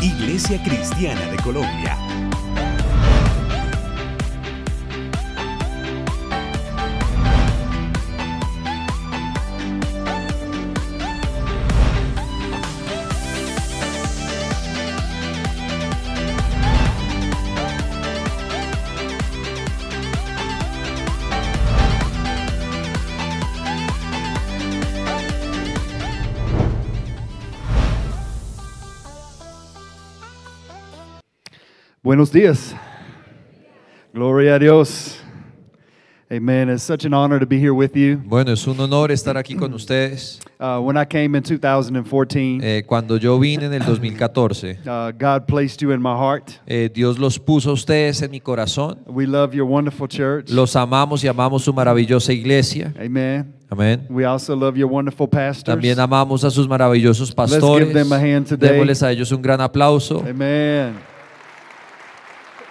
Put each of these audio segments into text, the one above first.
Iglesia Cristiana de Colombia Buenos días. Gloria a Dios. Amen. It's such an honor to be here with you. Bueno, es un honor estar aquí con ustedes. Uh, when I came in 2014, eh, cuando yo vine en el 2014, uh, God placed you in my heart. Eh, Dios los puso a ustedes en mi corazón. We love your wonderful church. Los amamos y amamos su maravillosa iglesia. Amen. Amen. We also love your wonderful pastors. También amamos a sus maravillosos pastores. Let's give them a hand today. Démosles a ellos un gran aplauso. Amen.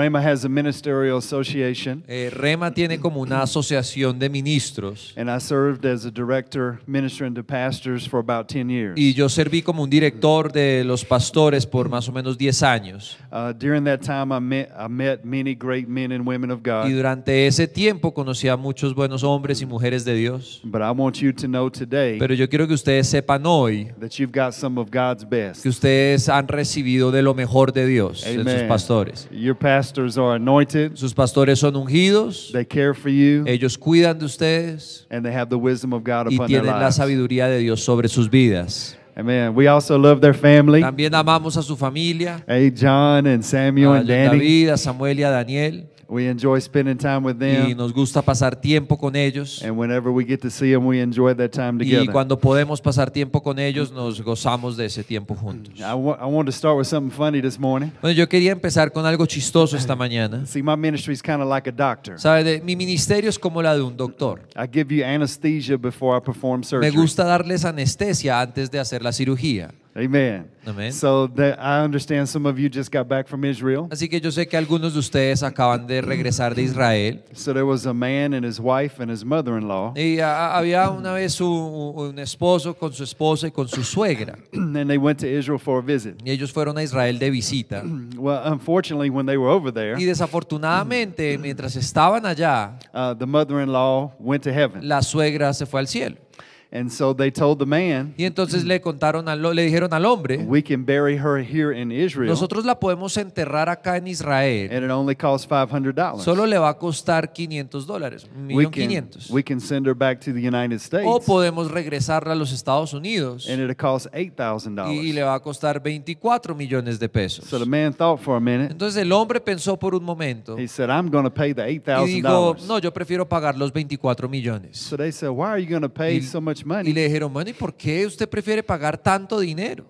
Rema association. Eh, Rema tiene como una asociación de ministros. And Y yo serví como un director de los pastores por más o menos 10 años. Y durante ese tiempo conocí a muchos buenos hombres y mujeres de Dios. Pero yo quiero que ustedes sepan hoy que ustedes han recibido de lo mejor de Dios, de sus pastores pastors are anointed. Sus pastores son ungidos. They care for you. Ellos cuidan de ustedes. And they have the wisdom of God upon their lives. Y tienen la sabiduría de Dios sobre sus vidas. Amen. We also love their family. También amamos a su familia. Hey, John and Samuel a ah, and Danny. David, a Samuel y a Daniel. Y nos gusta pasar tiempo con ellos. Y cuando podemos pasar tiempo con ellos, nos gozamos de ese tiempo juntos. I, to start with something funny this morning. Bueno, yo quería empezar con algo chistoso esta mañana. kind of like a doctor. Sabe, mi ministerio es como la de un doctor. I give you anesthesia before I perform surgery. Me gusta darles anestesia antes de hacer la cirugía. Amen. Amen. So that I understand some of you just got back from Israel. Así que yo sé que algunos de ustedes acaban de regresar de Israel. So there was a man and his wife and his mother-in-law. Y había una vez un, esposo con su esposa y con su suegra. and they went to Israel for a visit. Y ellos fueron a Israel de visita. well, unfortunately, when they were over there. Y desafortunadamente, mientras estaban allá, uh, the mother-in-law went to heaven. La suegra se fue al cielo told man, y entonces le contaron al, le dijeron al hombre, nosotros la podemos enterrar acá en Israel. it only costs $500. Solo le va a costar 500 dólares, 500 O podemos regresarla a los Estados Unidos. it Y le va a costar 24 millones de pesos. So the man thought for a minute. Entonces el hombre pensó por un momento. I'm pay the Y dijo, no, yo prefiero pagar los 24 millones. So they said, why are you pay y, y le dijeron, bueno, ¿y por qué usted prefiere pagar tanto dinero?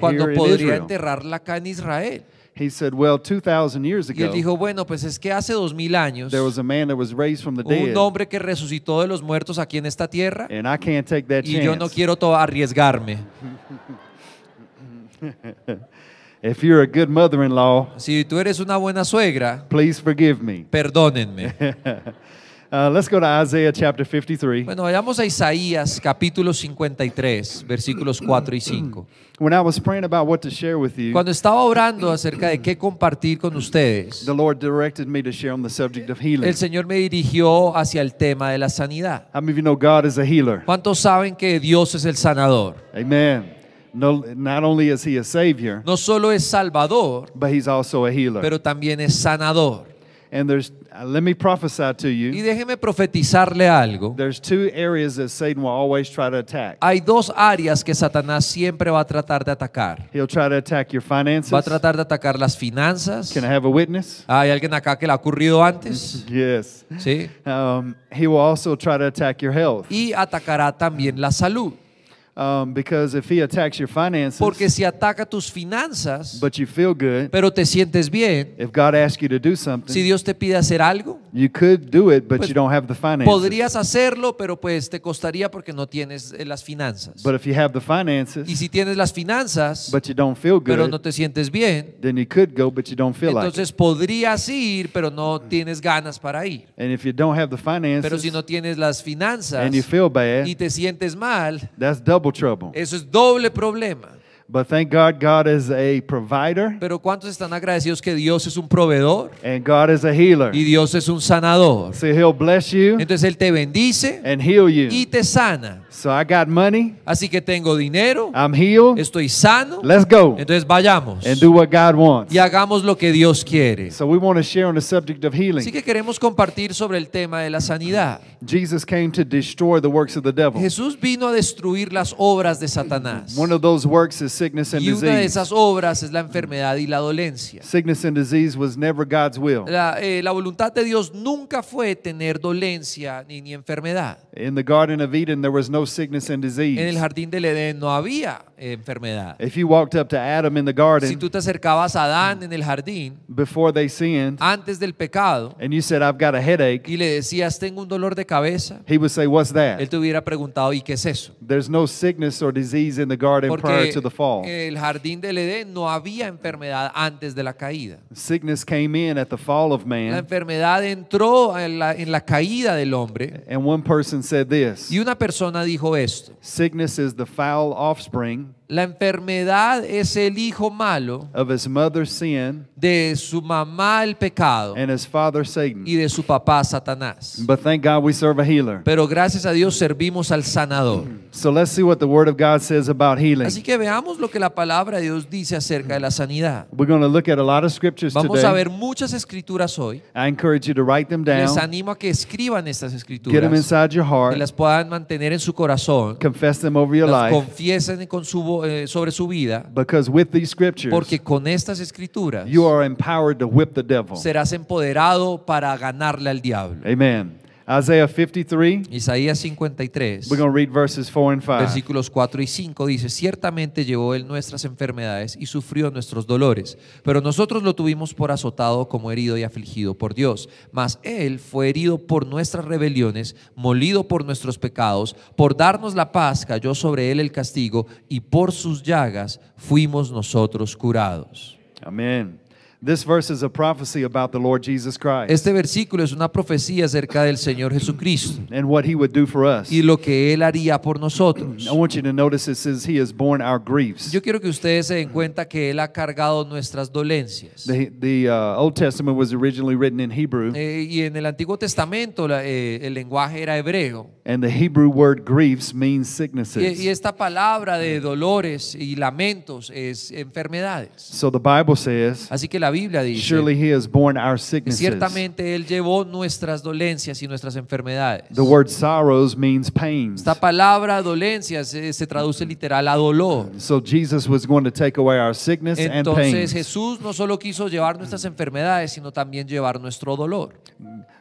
Cuando podría enterrarla acá en Israel. y él dijo, bueno, pues es que hace dos mil años hubo un hombre que resucitó de los muertos aquí en esta tierra y yo no quiero arriesgarme. si tú eres una buena suegra, please Perdónenme. 53. Uh, bueno, vayamos a Isaías capítulo 53, versículos 4 y 5. Cuando estaba orando acerca de qué compartir con ustedes, el Señor me dirigió hacia el tema de la sanidad. a ¿Cuántos saben que Dios es el sanador? No, no solo es salvador, pero también es sanador. And there's, uh, let me prophesy to you. Y déjeme profetizarle algo. There's two areas that Satan will always try to attack. Hay dos áreas que Satanás siempre va a tratar de atacar. He'll try to attack your finances. Va a tratar de atacar las finanzas. Can I have a witness? Hay alguien acá que le ha ocurrido antes. yes. Sí. Um, he will also try to attack your health. Y atacará también la salud. Um, because Porque si ataca tus finanzas, pero te sientes bien, si Dios te pide hacer algo, Podrías hacerlo, pero pues te costaría porque no tienes eh, las finanzas. y si tienes las finanzas, pero no te sientes bien, entonces podrías ir, pero no tienes ganas para ir. pero si no tienes las finanzas y te sientes mal, that's eso es doble problema provider. Pero cuántos están agradecidos que Dios es un proveedor. Y Dios es un sanador. Entonces él te bendice. Y te sana. money. Así que tengo dinero. Estoy sano. go. Entonces vayamos. Y hagamos lo que Dios quiere. Así que queremos compartir sobre el tema de la sanidad. Jesús vino a destruir las obras de Satanás. One of those works is sickness and y una de esas obras es la enfermedad y la dolencia. Sickness and disease was never God's will. La, eh, la voluntad de Dios nunca fue tener dolencia ni, ni enfermedad. In the Garden of Eden, there was no sickness and disease. En el jardín del Edén no había eh, enfermedad. If you walked up to Adam in the garden. Si tú te acercabas a Adán en el jardín before they sinned antes del pecado and you said, I've got a headache, y le decías, tengo un dolor de cabeza, he would say, What's él te hubiera preguntado, ¿y qué es eso? There's no sickness or disease in the garden prior to the el jardín del Edén no había enfermedad antes de la caída. Sickness came in at the fall of man. La enfermedad entró en la, en la caída del hombre. And one person said this. Y una persona dijo esto. Sickness is the foul offspring la enfermedad es el hijo malo de su mamá el pecado y de su papá Satanás. Pero gracias a Dios servimos al sanador. Así que veamos lo que la palabra de Dios dice acerca de la sanidad. Vamos a ver muchas escrituras hoy. Les animo a que escriban estas escrituras. Que las puedan mantener en su corazón. las Confiesen con su voz eh, sobre su vida. porque con estas escrituras serás empoderado para ganarle al diablo. Amen. 53. Isaías 53. Versículos 4 y 5 dice, "Ciertamente llevó él nuestras enfermedades y sufrió nuestros dolores, pero nosotros lo tuvimos por azotado, como herido y afligido por Dios, mas él fue herido por nuestras rebeliones, molido por nuestros pecados, por darnos la paz cayó sobre él el castigo y por sus llagas fuimos nosotros curados." Amén. Este versículo es una profecía acerca del Señor Jesucristo. Y lo que él haría por nosotros. Yo quiero que ustedes se den cuenta que él ha cargado nuestras dolencias. y en el Antiguo Testamento eh, el lenguaje era hebreo the word means Y, esta palabra de dolores y lamentos es enfermedades. Así que la Biblia dice, he has borne our sicknesses. Ciertamente él llevó nuestras dolencias y nuestras enfermedades. The word sorrows means pains. Esta palabra dolencias eh, se, traduce literal a dolor. Entonces, Jesús no solo quiso llevar nuestras enfermedades, sino también llevar nuestro dolor.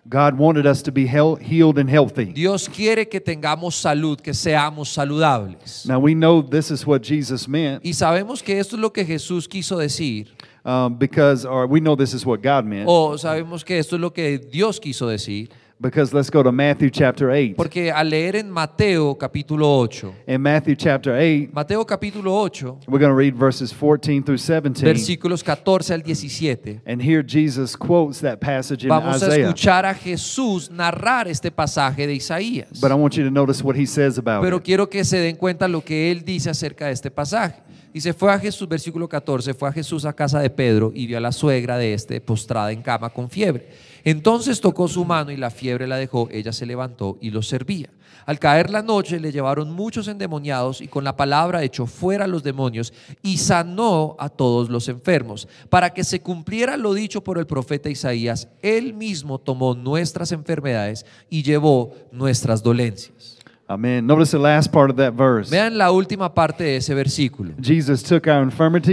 God wanted us to be healed and healthy. Dios quiere que tengamos salud, que seamos saludables. Now we know this is what Jesus meant. Y sabemos que esto es lo que Jesús quiso decir. Um, because or we know this is what God meant. O sabemos que esto es lo que Dios quiso decir. Because let's go to Matthew chapter 8. Porque al leer en Mateo capítulo 8. In Matthew chapter 8. Mateo capítulo 8. We're going to read verses 14 through 17. Versículos 14 al 17. And here Jesus quotes that passage in Vamos Isaiah. Vamos a escuchar a Jesús narrar este pasaje de Isaías. But I want you to notice what he says about Pero quiero que se den cuenta lo que él dice acerca de este pasaje. Dice, fue a Jesús, versículo 14, fue a Jesús a casa de Pedro y vio a la suegra de este postrada en cama con fiebre. Entonces tocó su mano y la fiebre la dejó, ella se levantó y los servía. Al caer la noche le llevaron muchos endemoniados y con la palabra echó fuera a los demonios y sanó a todos los enfermos, para que se cumpliera lo dicho por el profeta Isaías, él mismo tomó nuestras enfermedades y llevó nuestras dolencias. Vean la última parte de ese versículo.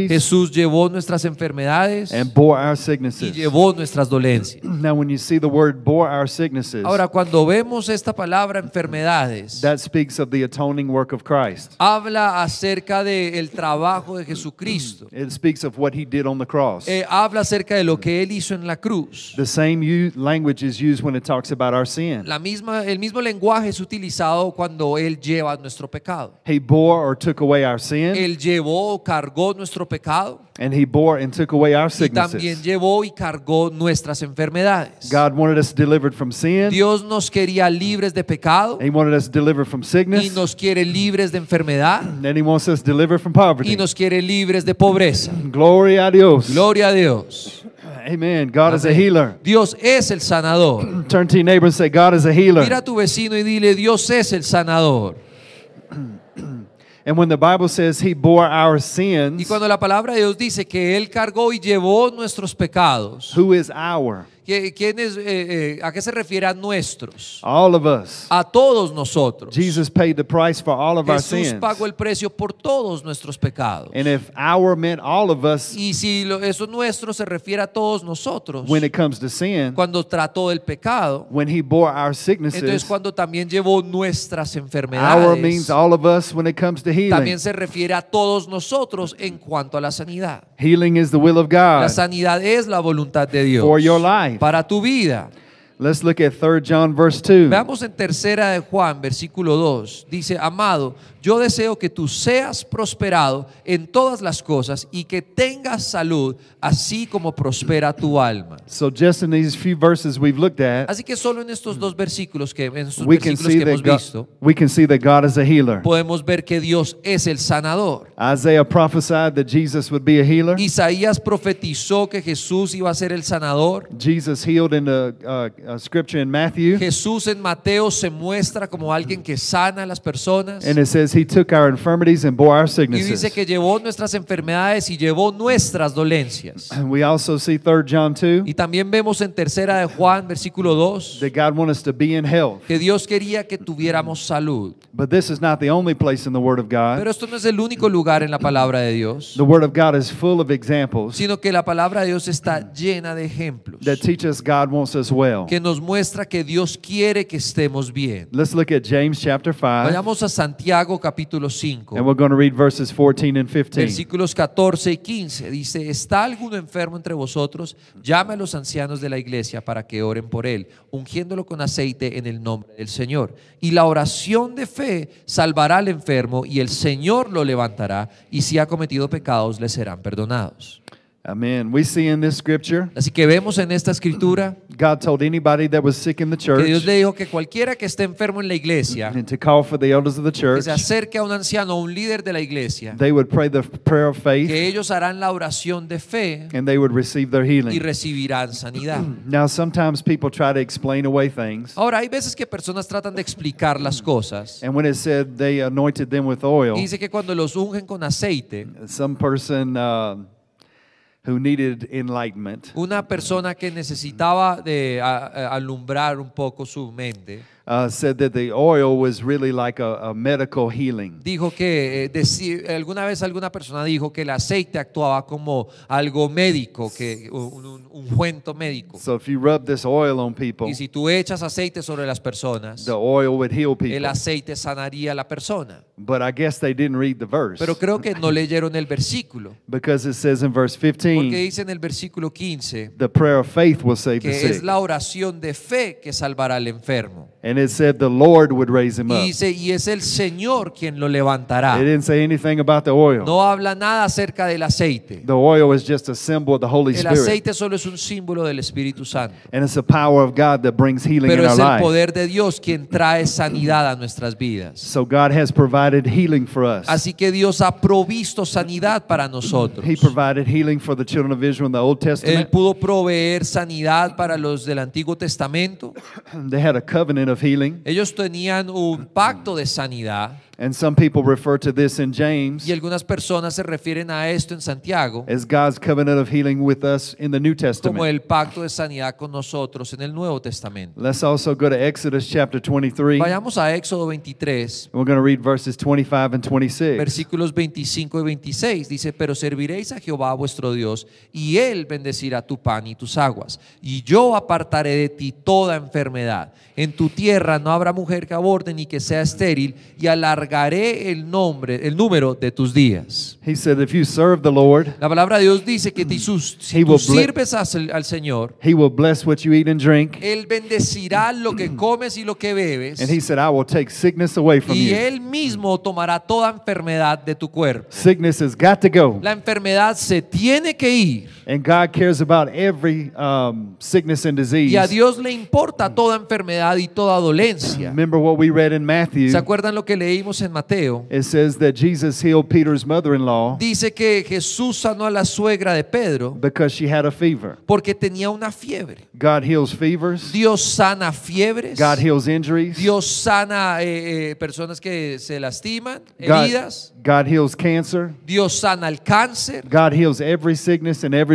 Jesús llevó nuestras enfermedades y llevó nuestras dolencias. Ahora cuando vemos esta palabra enfermedades, Habla acerca del trabajo de Jesucristo. habla acerca de lo que él hizo en la cruz. La misma el mismo lenguaje es utilizado cuando cuando él lleva nuestro pecado. Él llevó o cargó nuestro pecado. Y también llevó y cargó nuestras enfermedades. Dios nos quería libres de pecado. Y nos quiere libres de enfermedad. Y nos quiere libres de pobreza. Gloria a Dios. Gloria a Dios. Amen. God Amén. is a healer. Dios es el sanador. Turn to your neighbor and say, God is a healer. Mira a tu vecino y dile, Dios es el sanador. And when the Bible says he bore our sins, y cuando la palabra de Dios dice que él cargó y llevó nuestros pecados, who is our? ¿Quién eh, eh, ¿A qué se refiere a nuestros? A todos nosotros. Jesús pagó el precio por todos nuestros pecados. y si eso nuestro se refiere a todos nosotros. When it comes to cuando trató el pecado. entonces cuando también llevó nuestras enfermedades. También se refiere a todos nosotros en cuanto a la sanidad. La sanidad es la voluntad de Dios life. para tu vida. Let's look at 3 John verse 2. Veamos en tercera de Juan versículo 2. Dice, "Amado, yo deseo que tú seas prosperado en todas las cosas y que tengas salud, así como prospera tu alma. así que solo en estos dos versículos que en versículos que hemos visto, Podemos ver que Dios es el sanador. Isaías profetizó que Jesús iba a ser el sanador. Jesus healed in the uh, uh, scripture Jesús en Mateo se muestra como alguien que sana a las personas he took our infirmities and bore our sicknesses. Y dice que llevó nuestras enfermedades y llevó nuestras dolencias. And we also see 3 John 2. Y también vemos en tercera de Juan versículo 2 that God wants us to be in health. Que Dios quería que tuviéramos salud. But this is not the only place in the word of God. Pero esto no es el único lugar en la palabra de Dios. The word of God is full of examples. Sino que la palabra de Dios está llena de ejemplos. That teaches God wants us well. Que nos muestra que Dios quiere que estemos bien. Let's look at James chapter 5. Vayamos a Santiago capítulo 5. Versículos 14 y 15 dice, ¿está alguno enfermo entre vosotros? Llame a los ancianos de la iglesia para que oren por él, ungiéndolo con aceite en el nombre del Señor. Y la oración de fe salvará al enfermo y el Señor lo levantará y si ha cometido pecados le serán perdonados. Amen. We see in this scripture. Así que vemos en esta escritura God told anybody that was sick in the church. Que Dios le dijo que cualquiera que esté enfermo en la iglesia and to call for the elders of the church. Que se acerque a un anciano o un líder de la iglesia. They would pray the prayer of faith. Que ellos harán la oración de fe. And they would receive their healing. Y recibirán sanidad. Now sometimes people try to explain away things. Ahora hay veces que personas tratan de explicar las cosas. And when it said they anointed them with oil. Y dice que cuando los ungen con aceite. Some person uh, who needed enlightenment. Una persona que necesitaba de alumbrar un poco su mente. Uh, said that the oil was really like a, medical healing. Dijo que eh, alguna vez alguna persona dijo que el aceite actuaba como algo médico, que un, cuento médico. So if you rub this oil on people, Y si tú echas aceite sobre las personas, el aceite sanaría a la persona. But I guess they didn't read the verse Pero creo que no leyeron el versículo, because it says in verse porque dice en el versículo 15 the prayer of faith que es la oración de fe que salvará al enfermo. And it said the Lord would raise him up. Y, dice, y es el Señor quien lo levantará. It didn't say anything about the oil. No habla nada acerca del aceite. The oil is just a symbol of the Holy Spirit. El aceite solo es un símbolo del Espíritu Santo. And it's the power of God that brings healing Pero in our lives. Pero es el poder de Dios quien trae sanidad a nuestras vidas. So God has provided healing for us. Así que Dios ha provisto sanidad para nosotros. He provided healing for the children of Israel in the Old Testament. Él pudo proveer sanidad para los del Antiguo Testamento. They had a covenant of ellos tenían un pacto de sanidad. Y algunas personas se refieren a esto en Santiago. Como el pacto de sanidad con nosotros en el Nuevo Testamento. 23. Vayamos a Éxodo 23. We're 25 and 26. Versículos 25 y 26 dice, "Pero serviréis a Jehová vuestro Dios, y él bendecirá tu pan y tus aguas, y yo apartaré de ti toda enfermedad. En tu tierra no habrá mujer que aborde ni que sea estéril, y alargaré el nombre, el número de tus días. la palabra de Dios dice que si tú sirves al Señor, Él bendecirá lo que comes y lo que bebes. y él mismo tomará toda enfermedad de tu cuerpo. La enfermedad se tiene que ir. Um, y a Dios le importa toda enfermedad y toda dolencia. ¿Se acuerdan lo que leímos en Mateo Peter's mother dice que Jesús sanó a la suegra de Pedro porque tenía una fiebre. Dios sana fiebres. Dios sana eh, eh, personas que se lastiman, heridas. God cancer. Dios sana el cáncer.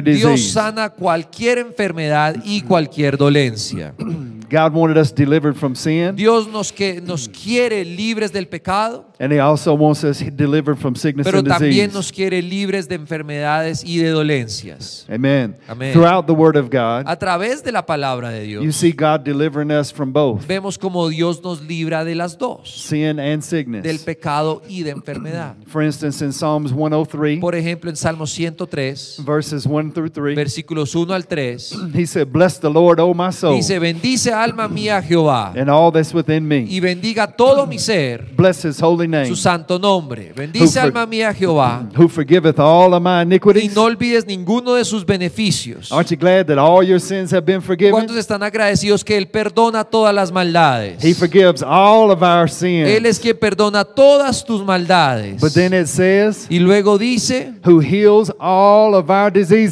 Dios sana cualquier enfermedad y cualquier dolencia. God wanted us delivered from sin. Dios nos, que, nos quiere libres del pecado. And he also wants us delivered from sickness Pero and también disease. nos quiere libres de enfermedades y de dolencias. Amen. Amén. Throughout the word of God, A través de la palabra de Dios, you see God delivering us from both vemos como Dios nos libra de las dos, sin and sickness. del pecado y de enfermedad. For instance, in Psalms 103, Por ejemplo, en Salmo 103, verses 1 through 3, versículos 1 al 3, he said, Bless the Lord, my soul, dice, bendice alma mía Jehová and all this within me. y bendiga todo mi ser, Bless his holy su santo nombre. Bendice alma mía Jehová. Y no olvides ninguno de sus beneficios. Aren't ¿Cuántos están agradecidos que él perdona todas las maldades? Él es quien perdona todas tus maldades. y luego dice,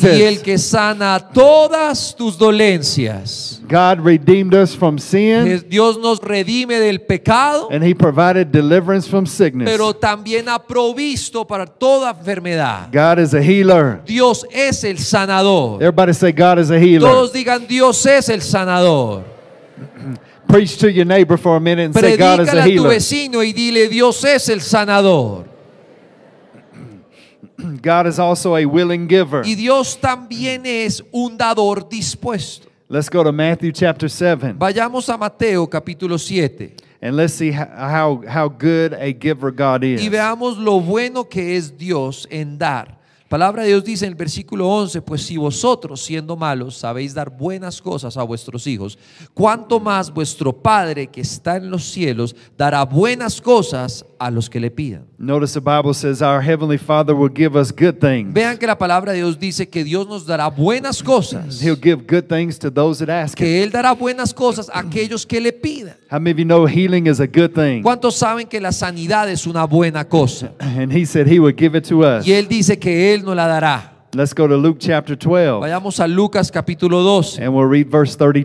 Y el que sana todas tus dolencias. God Dios nos redime del pecado. he provided deliverance sickness. Pero también ha provisto para toda enfermedad. God is a healer. Dios es el sanador. Everybody say God is a healer. Todos digan Dios es el sanador. Preach to your neighbor for a minute and say God is a healer. a tu vecino y dile Dios es el sanador. God is also a willing giver. Y Dios también es un dador dispuesto. Let's go to Matthew chapter 7. Vayamos a Mateo capítulo 7. And let's see how, how good a giver God is. Y veamos lo bueno que es Dios en dar. Palabra de Dios dice en el versículo 11, pues si vosotros siendo malos sabéis dar buenas cosas a vuestros hijos, cuanto más vuestro Padre que está en los cielos dará buenas cosas a los que le pidan. Vean que la palabra de Dios dice que Dios nos dará buenas cosas. Que él dará buenas cosas a aquellos que le pidan. ¿Cuántos saben que la sanidad es una buena cosa? Y él dice que él no la dará. Let's Vayamos a Lucas capítulo 2.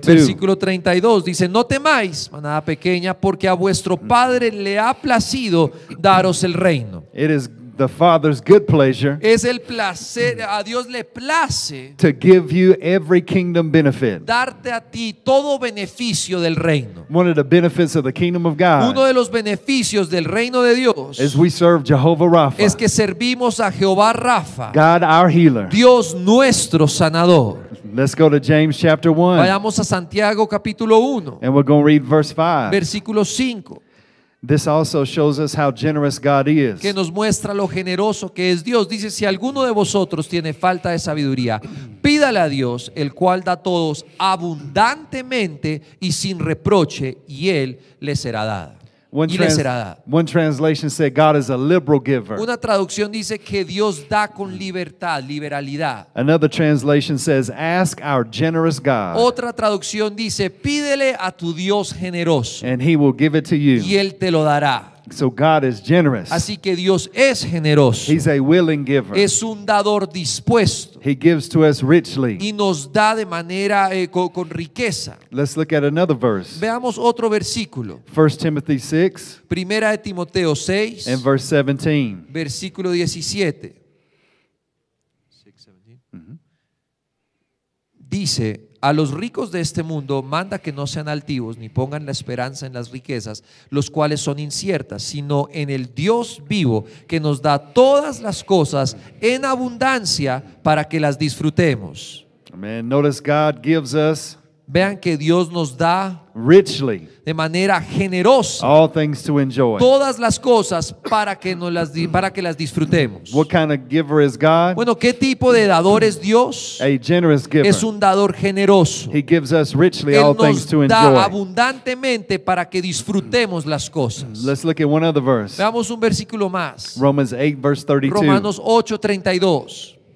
Versículo 32 dice, "No temáis, manada pequeña, porque a vuestro Padre le ha placido daros el reino." It is The Father's good pleasure es el placer, a Dios le place to give you every kingdom benefit. darte a ti todo beneficio del reino. One of the benefits of the kingdom of God Uno de los beneficios del reino de Dios is we serve Jehovah Rapha. es que servimos a Jehová Rafa, God our healer. Dios nuestro sanador. Let's go to James chapter 1. Vayamos a Santiago capítulo 1. And we're going to read verse 5. Versículo 5 que nos muestra lo generoso que es Dios. Dice, si alguno de vosotros tiene falta de sabiduría, pídale a Dios, el cual da a todos abundantemente y sin reproche, y él le será dada. One, y le será dado. One translation said God is a liberal giver. Una traducción dice que Dios da con libertad, liberalidad. Another translation says ask our generous God. Otra traducción dice pídele a tu Dios generoso. And he will give it to you. Y él te lo dará. So God is generous. Así que Dios es generoso. He's a willing giver. Es un dador dispuesto. He gives to us richly. Y nos da de manera eh, con, riqueza. Let's look at another verse. Veamos otro versículo. 1 Timothy 6. Primera de Timoteo 6. And verse 17. Versículo 17. 6, 17. Dice a los ricos de este mundo manda que no sean altivos ni pongan la esperanza en las riquezas, los cuales son inciertas, sino en el Dios vivo que nos da todas las cosas en abundancia para que las disfrutemos. Amen. Notice God gives us Vean que Dios nos da richly de manera generosa todas las cosas para que nos las para que las disfrutemos. What giver God? Bueno, ¿qué tipo de dador es Dios? A generous giver. Es un dador generoso. He gives us richly all nos things to da abundantemente para que disfrutemos las cosas. Let's look at verse. Veamos un versículo más. Romans 8 32. Romanos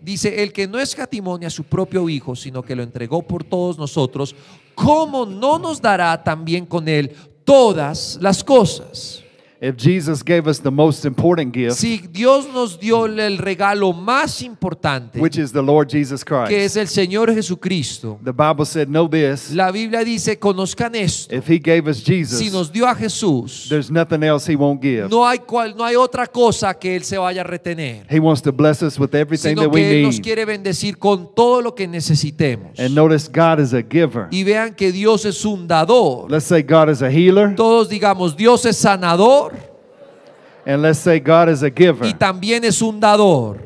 Dice, el que no escatimone a su propio Hijo, sino que lo entregó por todos nosotros, ¿cómo no nos dará también con él todas las cosas? si Dios nos dio el regalo más importante, que es el Señor Jesucristo, la Biblia dice, conozcan esto. si nos dio a Jesús, No, hay cual, no hay otra cosa que Él se vaya a retener. Él nos quiere bendecir con todo lo que necesitemos. Y vean que Dios es un dador. Todos digamos, Dios es sanador. And let's say God is a giver. Y también es un dador.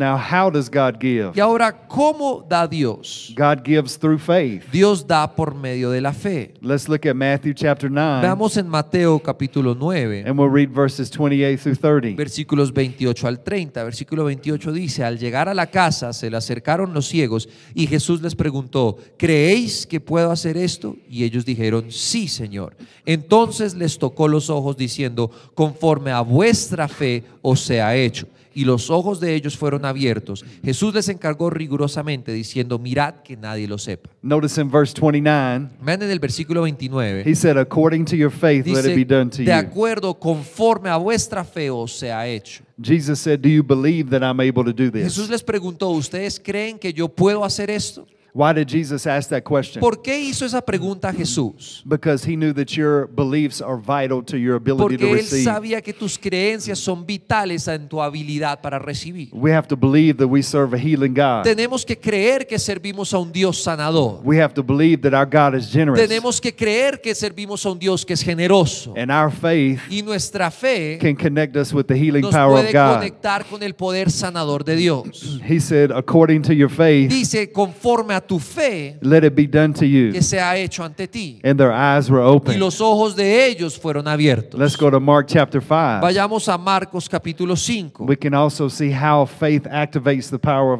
Now, how does God give? Y ahora, ¿cómo da Dios? God gives through faith. Dios da por medio de la fe. Let's look at Matthew chapter 9. Veamos en Mateo capítulo 9. 30. Versículos 28 al 30. Versículo 28 dice, al llegar a la casa se le acercaron los ciegos y Jesús les preguntó, ¿creéis que puedo hacer esto? Y ellos dijeron, sí, Señor. Entonces les tocó los ojos diciendo, conforme a vuestra fe os sea hecho y los ojos de ellos fueron abiertos. Jesús les encargó rigurosamente diciendo, mirad que nadie lo sepa. Notice 29. en el versículo 29. He said, according to your faith, let it be done to you. De acuerdo, conforme a vuestra fe os sea hecho. Jesús les preguntó, ¿ustedes creen que yo puedo hacer esto? Why did Jesus ask that question? ¿Por qué hizo esa pregunta a Jesús? Because he knew that your beliefs are vital to your ability Porque to receive. Porque él sabía que tus creencias son vitales en tu habilidad para recibir. We have to believe that we serve a healing God. Tenemos que creer que servimos a un Dios sanador. We have to believe that our God is generous. Tenemos que creer que servimos a un Dios que es generoso. And our faith y nuestra fe can connect us with the healing power of God. Nos puede conectar con el poder sanador de Dios. He said, according to your faith. Dice conforme a tu fe Let it be done to you. que sea hecho ante ti. And their eyes were Y los ojos de ellos fueron abiertos. Let's go to Mark chapter Vayamos a Marcos capítulo 5.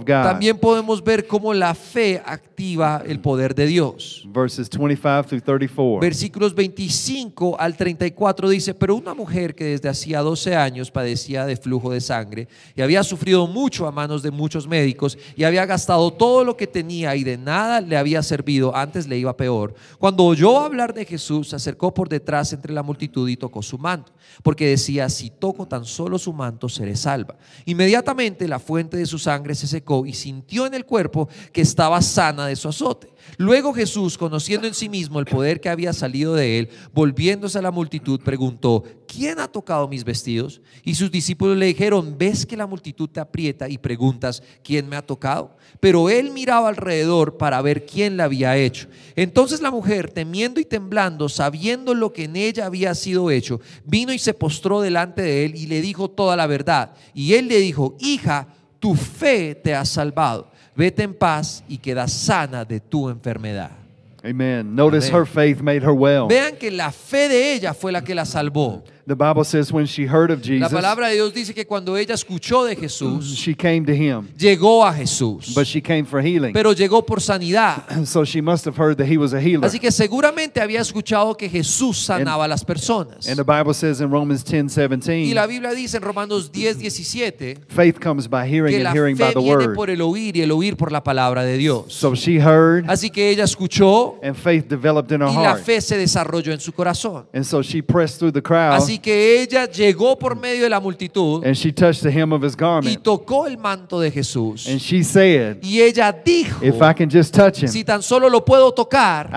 También podemos ver cómo la fe activa el poder de Dios. Verses 25 34. Versículos 25 al 34 dice, pero una mujer que desde hacía 12 años padecía de flujo de sangre y había sufrido mucho a manos de muchos médicos y había gastado todo lo que tenía y nada le había servido, antes le iba peor. Cuando oyó hablar de Jesús, se acercó por detrás entre la multitud y tocó su manto, porque decía, si toco tan solo su manto, seré salva. Inmediatamente la fuente de su sangre se secó y sintió en el cuerpo que estaba sana de su azote. Luego Jesús, conociendo en sí mismo el poder que había salido de él, volviéndose a la multitud, preguntó, ¿quién ha tocado mis vestidos? Y sus discípulos le dijeron, ves que la multitud te aprieta y preguntas, ¿quién me ha tocado? Pero él miraba alrededor para ver quién la había hecho. Entonces la mujer, temiendo y temblando, sabiendo lo que en ella había sido hecho, vino y se postró delante de él y le dijo toda la verdad. Y él le dijo, hija, tu fe te ha salvado. Vete en paz y queda sana de tu enfermedad. Amen. Notice her faith made her well. Vean que la fe de ella fue la que la salvó la palabra de Dios dice que cuando ella escuchó de Jesús, Llegó a Jesús. Pero llegó por sanidad. Así que seguramente había escuchado que Jesús sanaba a las personas. Y la Biblia dice en Romanos 10:17 Faith comes que la fe viene por el oír y el oír por la palabra de Dios. Así que ella escuchó y la fe se desarrolló en su corazón. And so she pressed through the crowd que ella llegó por medio de la multitud y tocó el manto de Jesús. y ella dijo, si tan solo lo puedo tocar,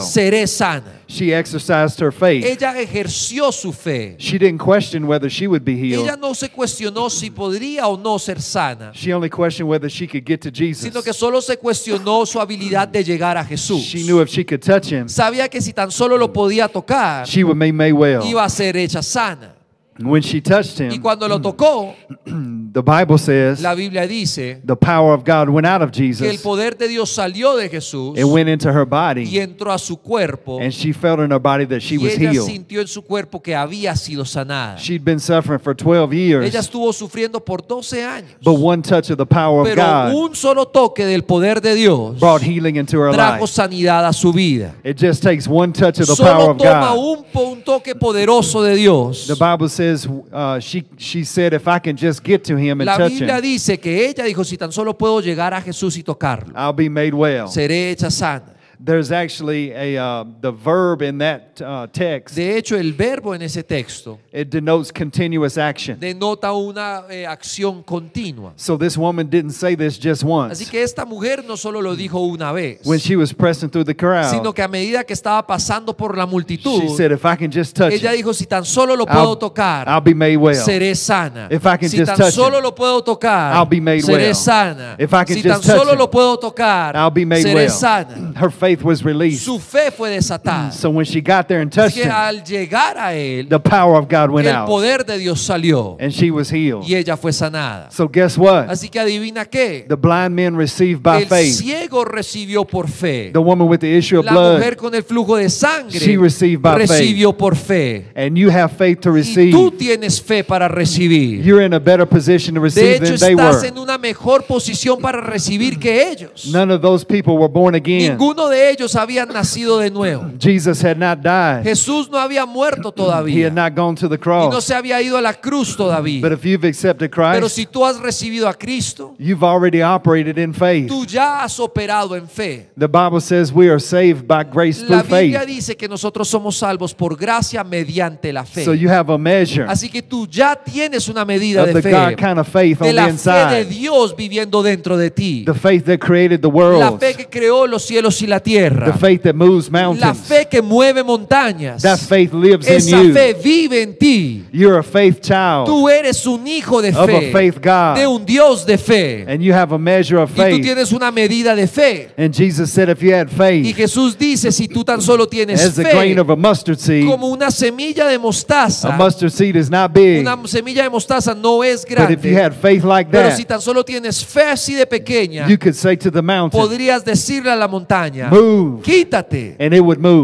seré sana. She exercised her faith. Ella ejerció su fe. She didn't question whether she would be healed. Ella no se cuestionó si podría o no ser sana. She only questioned whether she could get to Jesus. Sino que solo se cuestionó su habilidad de llegar a Jesús. She knew if she could touch him. Sabía que si tan solo lo podía tocar, she would be made well. Iba a ser hecha sana. When she touched him, y cuando lo tocó, the Bible says, la Biblia dice the power of God went out of Jesus, que el poder de Dios salió de Jesús it went into her body, y entró a su cuerpo. And she felt in her body that she y was ella healed. sintió en su cuerpo que había sido sanada. She'd been suffering for 12 years, ella estuvo sufriendo por 12 años. But one touch of the power pero of God un solo toque del poder de Dios brought healing into her trajo life. sanidad a su vida. It just takes one touch of the solo power of toma God. Un, un toque poderoso de Dios. The Bible says, Uh, she, said, if I can just get to him and La Biblia dice que ella dijo, si tan solo puedo llegar a Jesús y tocarlo, I'll be made well. seré hecha sana. There's actually a uh, the verb in that uh, text. De hecho, el verbo en ese texto It denotes continuous action. denota una eh, acción continua. So this woman didn't say this just once. Así que esta mujer no solo lo dijo una vez, When she was pressing through the crowd, sino que a medida que estaba pasando por la multitud. she said, "If I can just touch ella dijo, si tan solo lo puedo I'll- I'll be made well. seré sana. If I can Si just tan touch solo it, lo puedo I'll be made seré well. sana. If I can Si just tan touch solo it, lo puedo tocar, I'll be made seré well. sana. Her faith faith was released. Su fe fue desatada. So when she got there and touched him, al llegar a él, the power of God went el poder de Dios salió. And she was healed. Y ella fue sanada. So guess what? Así que adivina qué. The blind man received by el faith. ciego recibió por fe. The woman with the issue of La blood, mujer con el flujo de sangre she received by recibió faith. por fe. And you have faith to receive. Y tú tienes fe para recibir. You're in a better position to receive de hecho, than they were. estás en una mejor posición para recibir que ellos. None of those people were born again. Ninguno de ellos habían nacido de nuevo. Jesús no había muerto todavía. Y no se había ido a la cruz todavía. Pero si tú has recibido a Cristo, tú ya has operado en fe. la Biblia dice que nosotros somos salvos por gracia mediante la fe. Así que tú ya tienes una medida de fe. de la fe de Dios viviendo dentro de ti. La fe que creó los cielos y la tierra. The faith that moves mountains. La fe que mueve montañas. That faith lives Esa in you. fe vive en ti. You're a faith child tú eres un hijo de fe. of A faith God. De un Dios de fe. And you have a measure of faith. Y tú tienes una medida de fe. And Jesus said, if you had faith, y Jesús dice, si tú tan solo tienes as fe, a grain of a mustard seed, como una semilla de mostaza, a mustard seed is not big, una semilla de mostaza no es grande. But if you had faith like that, pero si tan solo tienes fe así de pequeña, you could say to the mountain, podrías decirle a la montaña, quítate.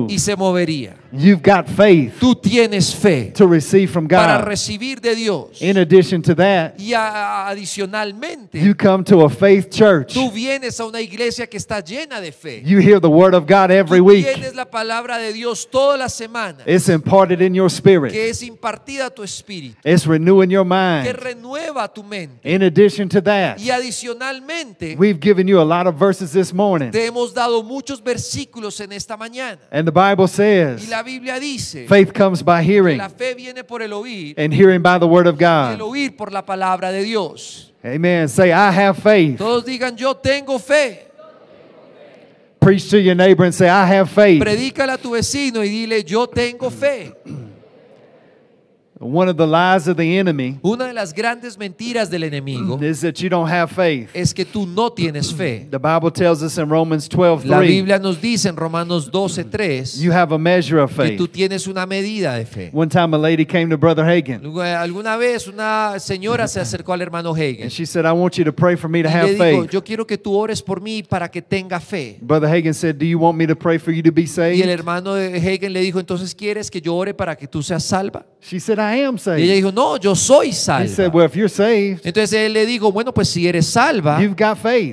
Y se movería. You've got faith Tú tienes fe to receive from God. para recibir de Dios. In addition to that, y a, adicionalmente, you come to a faith church. Tú vienes a una iglesia que está llena de fe. You hear the word of God every Tú week. Tienes la palabra de Dios toda la semana. It's imparted in your spirit. Que es impartida a tu espíritu. It's renewing your mind. Que renueva tu mente. In addition to that, y adicionalmente, we've given you a lot of verses this morning. Te hemos dado muchos versículos en esta mañana. And the Bible says. Y la la Biblia dice Faith comes by hearing, la fe viene por el oír and hearing by the word of y el God. oír por la palabra de Dios. Amen. Say, I have faith. Todos digan, yo tengo fe. Preach to your neighbor and say, I have faith. Predícala a tu vecino y dile, yo tengo fe. One of the lies of the enemy Una de las grandes mentiras del enemigo is that you don't have faith. es que tú no tienes fe. The Bible tells us in Romans 12, La Biblia nos dice en Romanos 12:3 you have a measure of faith. que tú tienes una medida de fe. One time a lady came to Brother Hagen. Eh, alguna vez una señora se acercó al hermano Hagen. And she said, I want you to pray for me to y have le dijo, faith. Yo quiero que tú ores por mí para que tenga fe. Brother Hagen said, Do you want me to pray for you to be saved? Y el hermano Hagen le dijo, entonces quieres que yo ore para que tú seas salva? She said, I y ella dijo, no, yo soy salva. Entonces él le dijo, bueno, pues si eres salva,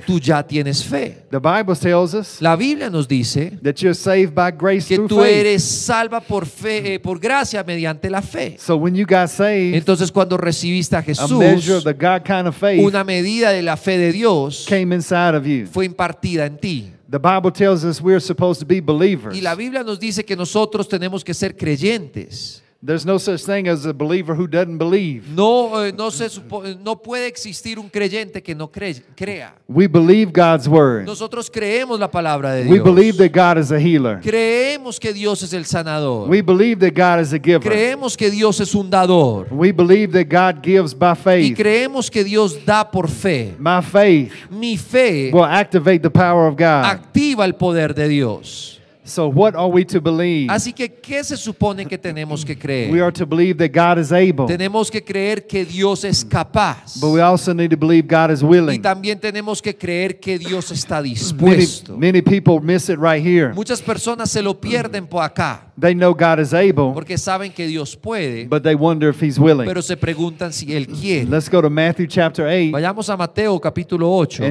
tú ya tienes fe. La Biblia nos dice que tú eres salva por fe, eh, por gracia mediante la fe. Entonces cuando recibiste a Jesús, una medida de la fe de Dios fue impartida en ti. Y la Biblia nos dice que nosotros tenemos que ser creyentes. There's no such thing as a believer who doesn't believe. No, eh, no, se eh, no puede existir un creyente que no cree, crea. We believe God's word. Nosotros creemos la palabra de Dios. We believe that God is a healer. Creemos que Dios es el sanador. We believe that God is a giver. Creemos que Dios es un dador. We believe that God gives by faith. Y creemos que Dios da por fe. My faith. Mi fe. Will activate the power of God. Activa el poder de Dios. So Así que qué se supone que tenemos que creer? We are to believe that God is able. Tenemos que creer que Dios es capaz. But we also need to believe God is willing. Y también tenemos que creer que Dios está dispuesto. people miss it right here. Muchas personas se lo pierden por acá porque saben que Dios puede, pero se preguntan si Él quiere. Vayamos a Mateo capítulo 8.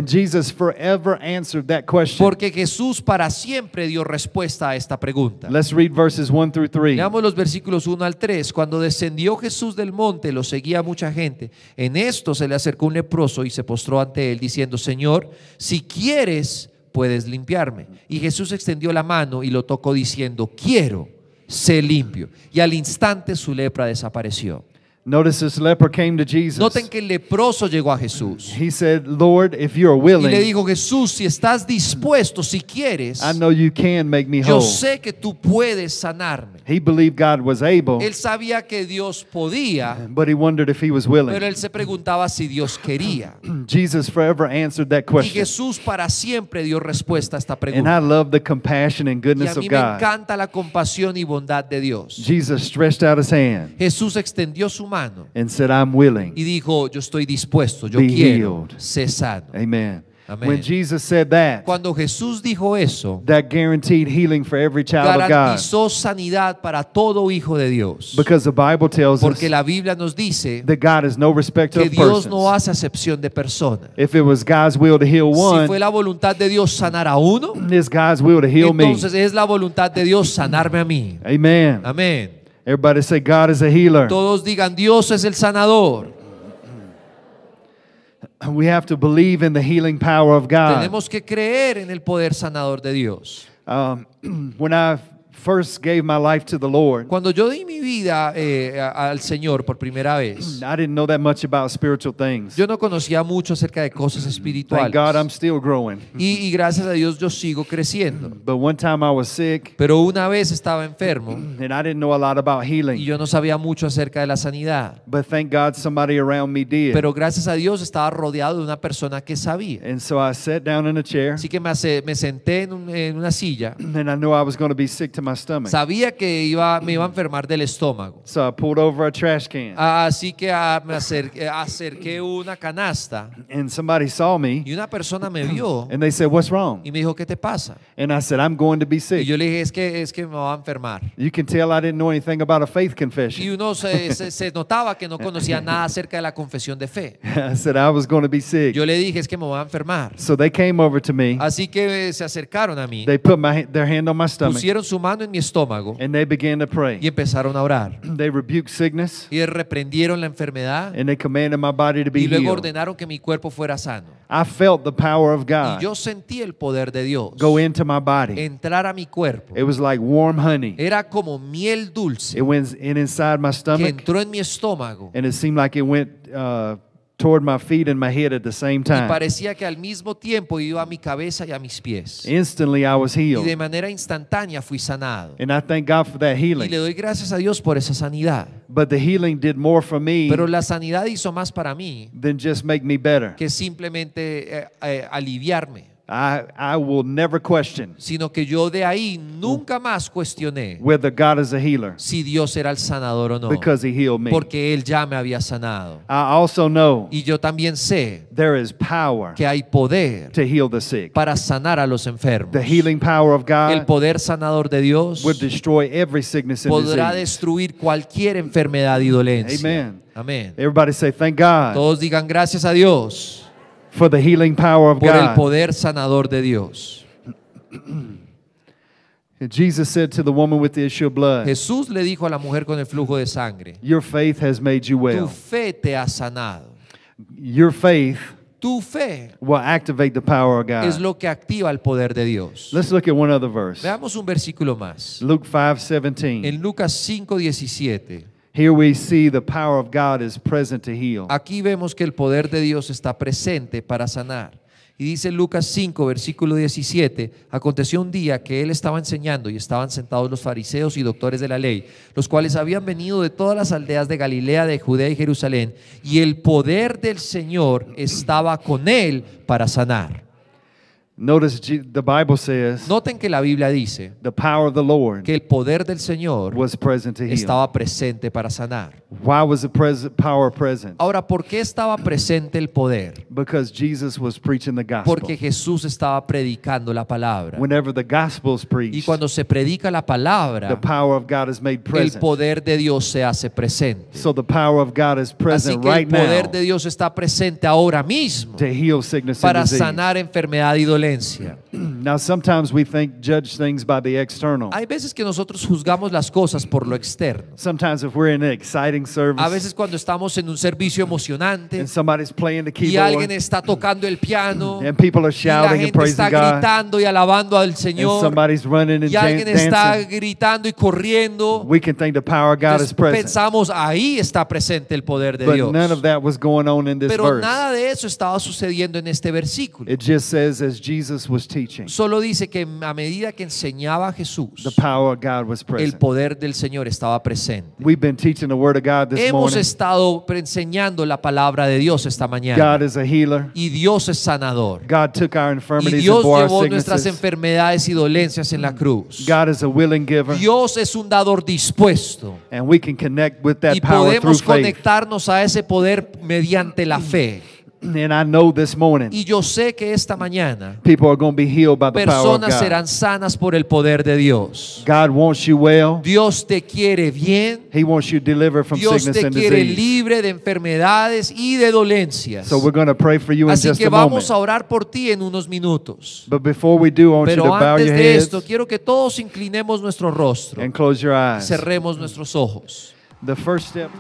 Porque Jesús para siempre dio respuesta a esta pregunta. Let's Leamos los versículos 1 al 3. Cuando descendió Jesús del monte, lo seguía mucha gente. En esto se le acercó un leproso y se postró ante él diciendo, Señor, si quieres, puedes limpiarme. Y Jesús extendió la mano y lo tocó diciendo, quiero se limpió. Y al instante su lepra desapareció. Notice this leper came to Jesus. Noten que el leproso llegó a Jesús. He said, Lord, if you're willing, y le dijo, Jesús, si estás dispuesto, si quieres, I know you can make me yo sé que tú puedes sanarme. He believed God was able, él sabía que Dios podía, but he wondered if he was willing. pero él se preguntaba si Dios quería. Jesus forever answered that question. Y Jesús para siempre dio respuesta a esta pregunta. And I love the compassion and goodness y a mí of me encanta la compasión y bondad de Dios. Jesus stretched out his hand. Jesús extendió su mano y dijo, yo estoy dispuesto, yo quiero, healed. Amen. Cuando Jesús dijo eso, that garantizó sanidad para todo hijo de Dios. Porque la Biblia nos dice que Dios no hace acepción de personas. Si fue la voluntad de Dios sanar a uno, entonces es la voluntad de Dios sanarme a mí. Amen. Amén. Everybody say God is a healer. Todos digan Dios es el sanador. We have to believe in the healing power of God. Tenemos que creer en el poder sanador de Dios. Um, when I first gave my life to the Lord, cuando yo di mi vida eh, al Señor por primera vez, I didn't know that much about spiritual things. yo no conocía mucho acerca de cosas espirituales. Thank God I'm still growing. Y, y gracias a Dios yo sigo creciendo. But one time I was sick, Pero una vez estaba enfermo and I didn't know a lot about healing. y yo no sabía mucho acerca de la sanidad. But thank God somebody around me did. Pero gracias a Dios estaba rodeado de una persona que sabía. And so I sat down in a chair, Así que me, hace- me senté en, un- en una silla and I knew I was going to be sick Sabía que iba, me iba a enfermar del estómago. So I pulled over a trash can. Así que ah, me acerqué, acerqué, una canasta. And somebody saw me. Y una persona me vio. And they said, "What's wrong?" Y me dijo, "¿Qué te pasa?" And I said, "I'm going to be sick." Y yo le dije, "Es que es que me va a enfermar." You can tell I didn't know anything about a faith confession. Y uno se, se, se notaba que no conocía nada acerca de la confesión de fe. I said, I was going to be sick. Yo le dije, es que me va a enfermar. So they came over to me. Así que eh, se acercaron a mí. They put my, their hand on my stomach. Pusieron su mano en mi estómago. Y empezaron a orar. Y reprendieron la enfermedad. y luego ordenaron que mi cuerpo fuera sano. Y yo sentí el poder de Dios. Entrar a mi cuerpo. Era como miel dulce. Que entró en mi estómago. y it seemed like it went uh, toward my feet Y parecía que al mismo tiempo iba a mi cabeza y a mis pies. Instantly I was healed. Y de manera instantánea fui sanado. Y le doy gracias a Dios por esa sanidad. Pero la sanidad hizo más para mí than que simplemente eh, eh, aliviarme never question sino que yo de ahí nunca más cuestioné whether God is a healer si Dios era el sanador o no, porque Él ya me había sanado. I also know Y yo también sé there is power que hay poder to para sanar a los enfermos. The healing power of El poder sanador de Dios destroy podrá destruir cualquier enfermedad y dolencia. Amén. Everybody Todos digan gracias a Dios for the healing power of por el poder sanador de Dios. Jesus said to the woman with the issue of blood, Jesús le dijo a la mujer con el flujo de sangre, Your faith has made you well." tu fe te ha sanado. Your faith Tu fe will activate the power of God. es lo que activa el poder de Dios. Let's look at one other verse. Veamos un versículo más. Luke 5:17. En Lucas 5:17. Here we see the power of God is present to heal. Aquí vemos que el poder de Dios está presente para sanar. Y dice Lucas 5, versículo 17, aconteció un día que él estaba enseñando y estaban sentados los fariseos y doctores de la ley, los cuales habían venido de todas las aldeas de Galilea, de Judea y Jerusalén, y el poder del Señor estaba con él para sanar. Noten que la Biblia dice the power que el poder del Señor estaba presente para sanar. Ahora, ¿por qué estaba presente el poder? Because Jesus Porque Jesús estaba predicando la palabra. Whenever the y cuando se predica la palabra, el poder de Dios se hace presente. Así que el poder de Dios está presente ahora mismo para sanar enfermedad y dolencia excelencia. Now sometimes we think judge things by the external. Hay veces que nosotros juzgamos las cosas por lo externo. Sometimes if we're in an exciting service. A veces cuando estamos en un servicio emocionante. And somebody's playing the keyboard. Y alguien está tocando el piano. And people are shouting y la gente and praising está gritando y alabando al Señor. And somebody's running and y alguien está gritando y corriendo. We can think the power of God is present. Pensamos ahí está presente el poder de Dios. But None of that was going on in this Pero verse. nada de eso estaba sucediendo en este versículo. It just says as Jesus solo dice que a medida que enseñaba a Jesús, el poder del Señor estaba presente. Hemos estado enseñando la palabra de Dios esta mañana. Y Dios es sanador. Dios llevó nuestras enfermedades y dolencias en la cruz. Dios es un dador dispuesto. y podemos conectarnos a ese poder mediante la fe. And I know this morning, y yo sé que esta mañana people are going to be healed by the personas power serán sanas por el poder de Dios. God wants you well. Dios te quiere bien. He wants you delivered from Dios sickness te quiere and libre de enfermedades y de dolencias. So we're going to pray for you Así in just que vamos a, a, orar por ti en unos minutos. But before we do, I want Pero you to antes bow your de esto, quiero que todos inclinemos nuestro rostro. And close your eyes. Cerremos nuestros ojos. The first step.